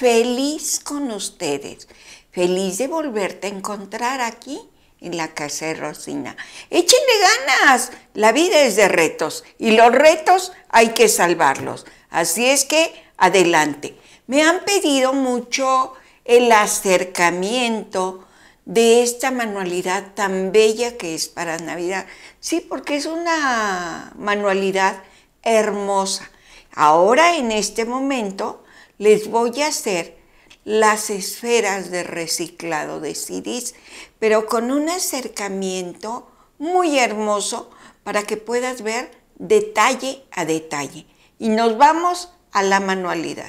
feliz con ustedes, feliz de volverte a encontrar aquí en la casa de Rosina. Échenle ganas, la vida es de retos y los retos hay que salvarlos. Así es que adelante. Me han pedido mucho el acercamiento de esta manualidad tan bella que es para Navidad. Sí, porque es una manualidad hermosa. Ahora en este momento les voy a hacer las esferas de reciclado de CDs, pero con un acercamiento muy hermoso para que puedas ver detalle a detalle. Y nos vamos a la manualidad.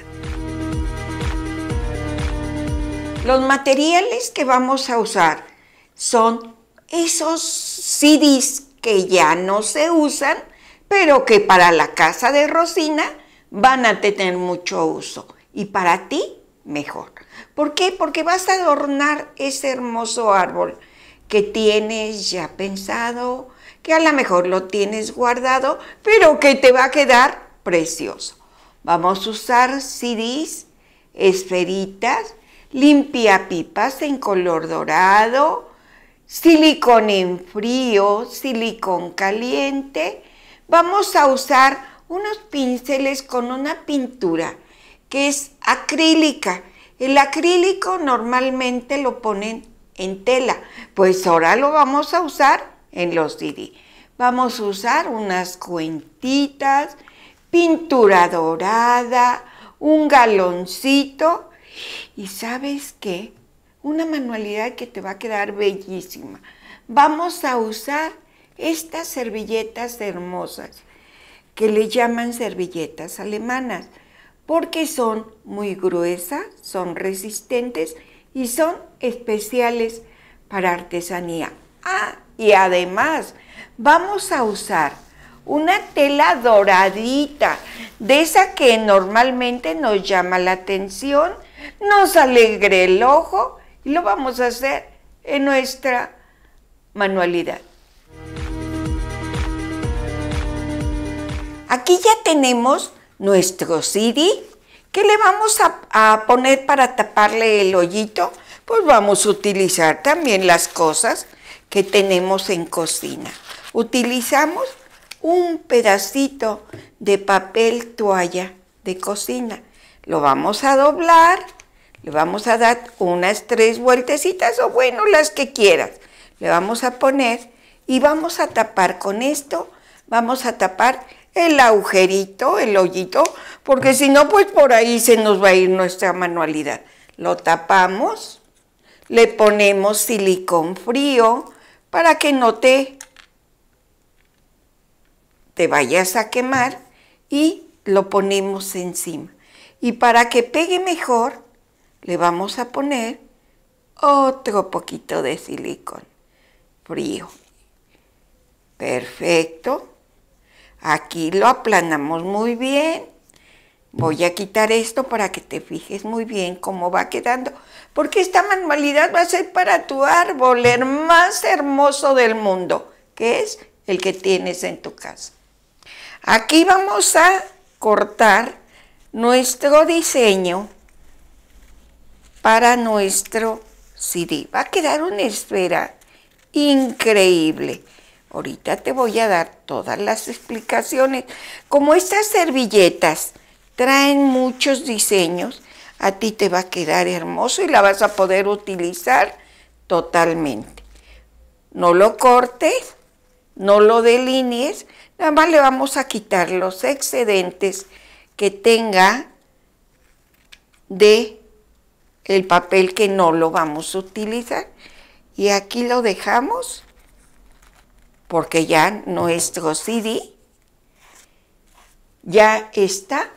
Los materiales que vamos a usar son esos CDs que ya no se usan, pero que para la casa de Rosina van a tener mucho uso y para ti mejor. ¿Por qué? Porque vas a adornar ese hermoso árbol que tienes ya pensado, que a lo mejor lo tienes guardado, pero que te va a quedar precioso. Vamos a usar CDs, esferitas, limpiapipas en color dorado, silicón en frío, silicón caliente. Vamos a usar unos pinceles con una pintura que es acrílica. El acrílico normalmente lo ponen en tela, pues ahora lo vamos a usar en los CD. Vamos a usar unas cuentitas, pintura dorada, un galoncito y sabes qué, una manualidad que te va a quedar bellísima. Vamos a usar estas servilletas hermosas que le llaman servilletas alemanas porque son muy gruesas, son resistentes y son especiales para artesanía. Ah, y además vamos a usar una tela doradita, de esa que normalmente nos llama la atención, nos alegre el ojo y lo vamos a hacer en nuestra manualidad. Aquí ya tenemos nuestro CD. ¿Qué le vamos a, a poner para taparle el hoyito? Pues vamos a utilizar también las cosas que tenemos en cocina. Utilizamos un pedacito de papel toalla de cocina. Lo vamos a doblar, le vamos a dar unas tres vueltecitas o bueno, las que quieras. Le vamos a poner y vamos a tapar con esto, vamos a tapar el agujerito, el hoyito, porque si no, pues por ahí se nos va a ir nuestra manualidad. Lo tapamos, le ponemos silicón frío para que no te, te vayas a quemar y lo ponemos encima. Y para que pegue mejor, le vamos a poner otro poquito de silicón frío. Perfecto. Aquí lo aplanamos muy bien. Voy a quitar esto para que te fijes muy bien cómo va quedando, porque esta manualidad va a ser para tu árbol, el más hermoso del mundo, que es el que tienes en tu casa. Aquí vamos a cortar nuestro diseño para nuestro CD. Va a quedar una esfera increíble. Ahorita te voy a dar todas las explicaciones. Como estas servilletas traen muchos diseños, a ti te va a quedar hermoso y la vas a poder utilizar totalmente. No lo cortes, no lo delinees, nada más le vamos a quitar los excedentes que tenga de el papel que no lo vamos a utilizar. Y aquí lo dejamos porque ya nuestro CD ya está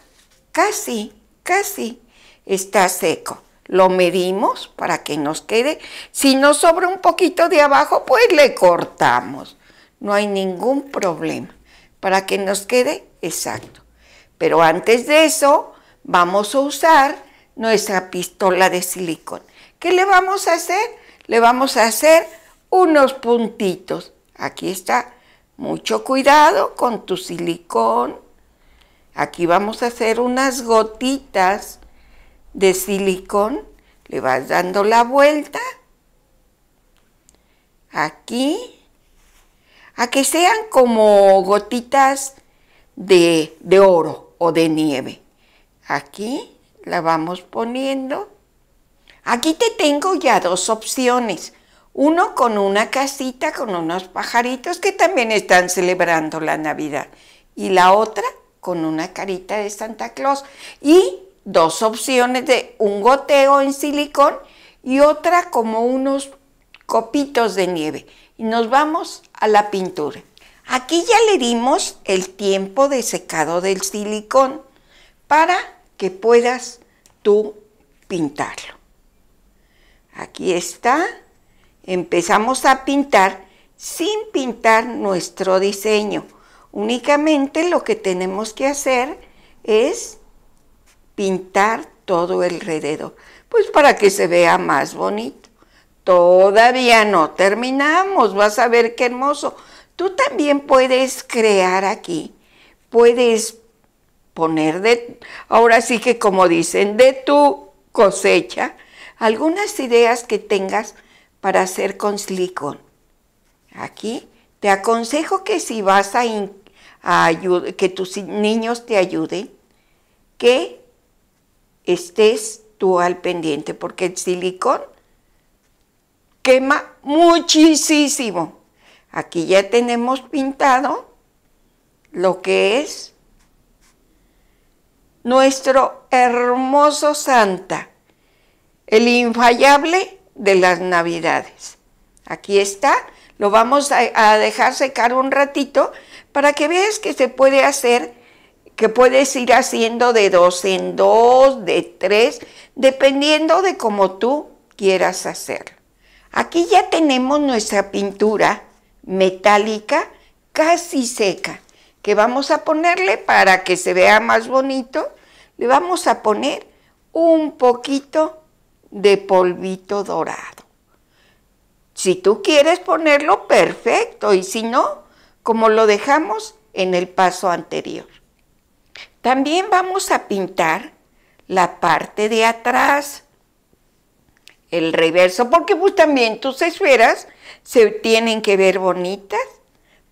casi, casi está seco. Lo medimos para que nos quede. Si nos sobra un poquito de abajo, pues le cortamos. No hay ningún problema para que nos quede exacto. Pero antes de eso, vamos a usar nuestra pistola de silicón. ¿Qué le vamos a hacer? Le vamos a hacer unos puntitos Aquí está. Mucho cuidado con tu silicón. Aquí vamos a hacer unas gotitas de silicón. Le vas dando la vuelta. Aquí. A que sean como gotitas de, de oro o de nieve. Aquí la vamos poniendo. Aquí te tengo ya dos opciones. Uno con una casita, con unos pajaritos que también están celebrando la Navidad. Y la otra con una carita de Santa Claus. Y dos opciones de un goteo en silicón y otra como unos copitos de nieve. Y nos vamos a la pintura. Aquí ya le dimos el tiempo de secado del silicón para que puedas tú pintarlo. Aquí está empezamos a pintar sin pintar nuestro diseño. Únicamente lo que tenemos que hacer es pintar todo alrededor, pues para que se vea más bonito. Todavía no terminamos, vas a ver qué hermoso. Tú también puedes crear aquí, puedes poner de, ahora sí que como dicen, de tu cosecha, algunas ideas que tengas para hacer con silicón. Aquí te aconsejo que si vas a, que tus niños te ayuden, que estés tú al pendiente, porque el silicón quema muchísimo. Aquí ya tenemos pintado lo que es nuestro hermoso Santa, el infallable de las navidades. Aquí está, lo vamos a, dejar secar un ratito para que veas que se puede hacer, que puedes ir haciendo de dos en dos, de tres, dependiendo de cómo tú quieras hacerlo. Aquí ya tenemos nuestra pintura metálica casi seca, que vamos a ponerle para que se vea más bonito, le vamos a poner un poquito de polvito dorado. Si tú quieres ponerlo, perfecto, y si no, como lo dejamos en el paso anterior. También vamos a pintar la parte de atrás, el reverso, porque pues también tus esferas se tienen que ver bonitas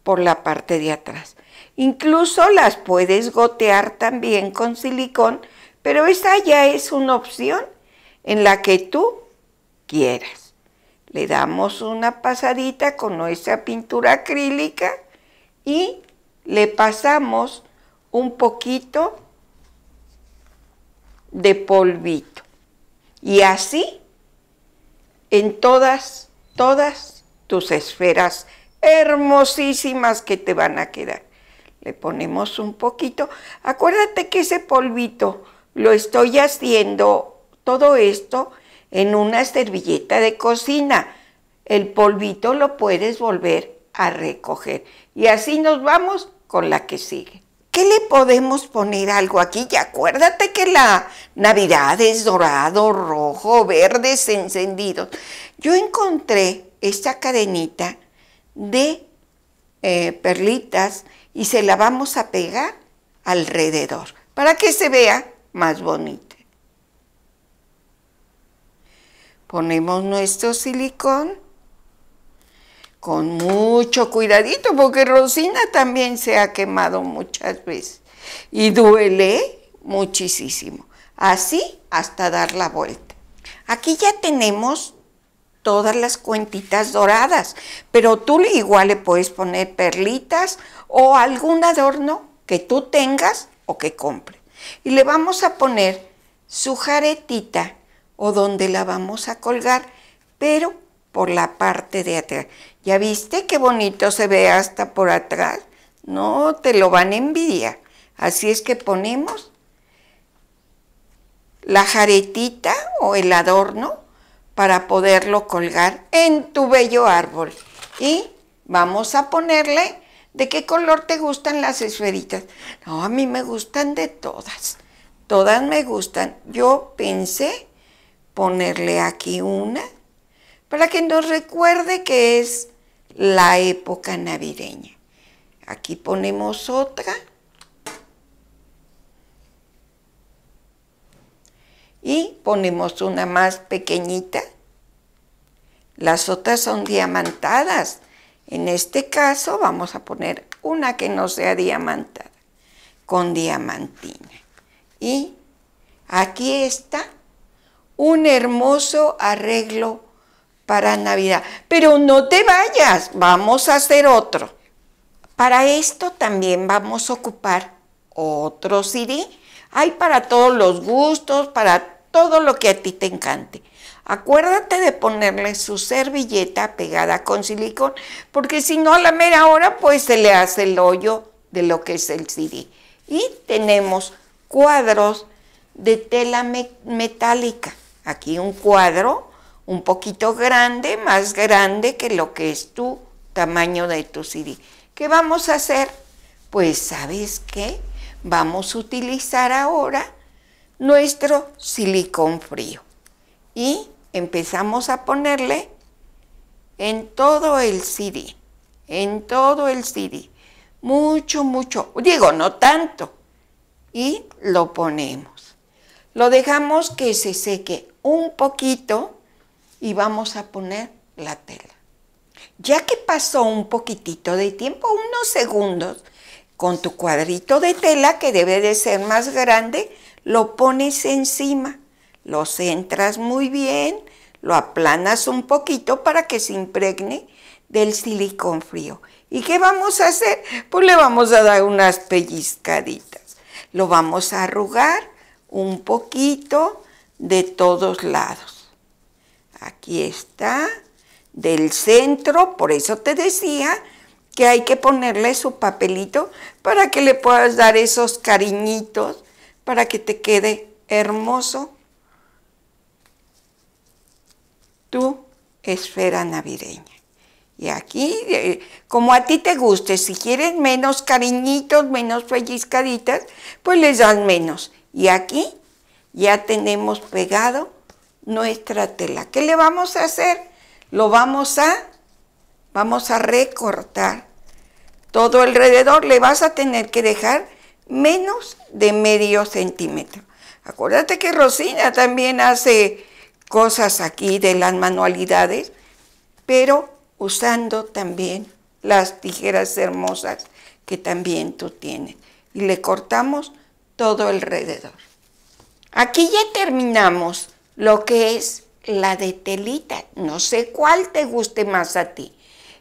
por la parte de atrás. Incluso las puedes gotear también con silicón, pero esa ya es una opción en la que tú quieras. Le damos una pasadita con nuestra pintura acrílica y le pasamos un poquito de polvito. Y así en todas, todas tus esferas hermosísimas que te van a quedar. Le ponemos un poquito. Acuérdate que ese polvito lo estoy haciendo todo esto en una servilleta de cocina. El polvito lo puedes volver a recoger. Y así nos vamos con la que sigue. ¿Qué le podemos poner algo aquí? Y acuérdate que la Navidad es dorado, rojo, verdes encendidos. Yo encontré esta cadenita de eh, perlitas y se la vamos a pegar alrededor para que se vea más bonito. Ponemos nuestro silicón con mucho cuidadito porque Rosina también se ha quemado muchas veces y duele muchísimo. Así hasta dar la vuelta. Aquí ya tenemos todas las cuentitas doradas, pero tú igual le puedes poner perlitas o algún adorno que tú tengas o que compre Y le vamos a poner su jaretita o donde la vamos a colgar, pero por la parte de atrás. ¿Ya viste qué bonito se ve hasta por atrás? No te lo van a envidiar. Así es que ponemos la jaretita o el adorno para poderlo colgar en tu bello árbol. Y vamos a ponerle, ¿de qué color te gustan las esferitas? No, a mí me gustan de todas. Todas me gustan. Yo pensé ponerle aquí una para que nos recuerde que es la época navideña. Aquí ponemos otra. Y ponemos una más pequeñita. Las otras son diamantadas. En este caso vamos a poner una que no sea diamantada, con diamantina. Y aquí está un hermoso arreglo para Navidad. Pero no te vayas, vamos a hacer otro. Para esto también vamos a ocupar otro CD. Hay para todos los gustos, para todo lo que a ti te encante. Acuérdate de ponerle su servilleta pegada con silicón, porque si no a la mera hora pues se le hace el hoyo de lo que es el CD. Y tenemos cuadros de tela metálica. Aquí un cuadro un poquito grande, más grande que lo que es tu tamaño de tu CD. ¿Qué vamos a hacer? Pues sabes qué? Vamos a utilizar ahora nuestro silicón frío y empezamos a ponerle en todo el CD, en todo el CD, mucho, mucho, digo, no tanto, y lo ponemos. Lo dejamos que se seque un poquito y vamos a poner la tela. Ya que pasó un poquitito de tiempo, unos segundos, con tu cuadrito de tela que debe de ser más grande, lo pones encima, lo centras muy bien, lo aplanas un poquito para que se impregne del silicón frío. ¿Y qué vamos a hacer? Pues le vamos a dar unas pellizcaditas. Lo vamos a arrugar un poquito de todos lados. Aquí está, del centro, por eso te decía que hay que ponerle su papelito para que le puedas dar esos cariñitos, para que te quede hermoso tu esfera navideña. Y aquí, eh, como a ti te guste, si quieres menos cariñitos, menos pellizcaditas, pues les das menos. Y aquí ya tenemos pegado nuestra tela. ¿Qué le vamos a hacer? Lo vamos a, vamos a recortar todo alrededor. Le vas a tener que dejar menos de medio centímetro. Acuérdate que Rosina también hace cosas aquí de las manualidades, pero usando también las tijeras hermosas que también tú tienes. Y le cortamos todo alrededor. Aquí ya terminamos lo que es la de telita. No sé cuál te guste más a ti.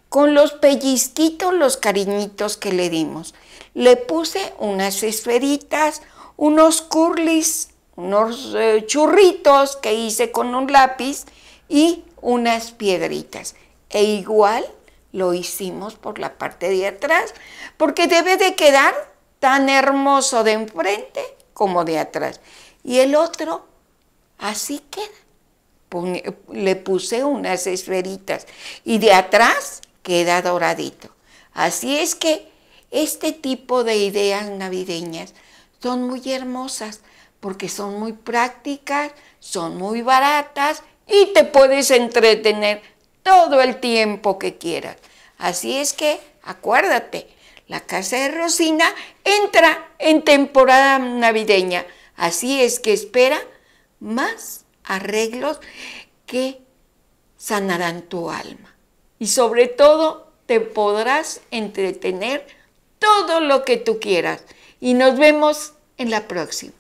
Con los pellizquitos, los cariñitos que le dimos. Le puse unas esferitas, unos curlis, unos eh, churritos que hice con un lápiz y unas piedritas. E igual lo hicimos por la parte de atrás, porque debe de quedar tan hermoso de enfrente como de atrás. Y el otro así queda. le puse unas esferitas y de atrás queda doradito. Así es que este tipo de ideas navideñas son muy hermosas porque son muy prácticas, son muy baratas y te puedes entretener todo el tiempo que quieras. Así es que acuérdate, la casa de Rosina entra en temporada navideña. Así es que espera más arreglos que sanarán tu alma. Y sobre todo te podrás entretener todo lo que tú quieras. Y nos vemos en la próxima.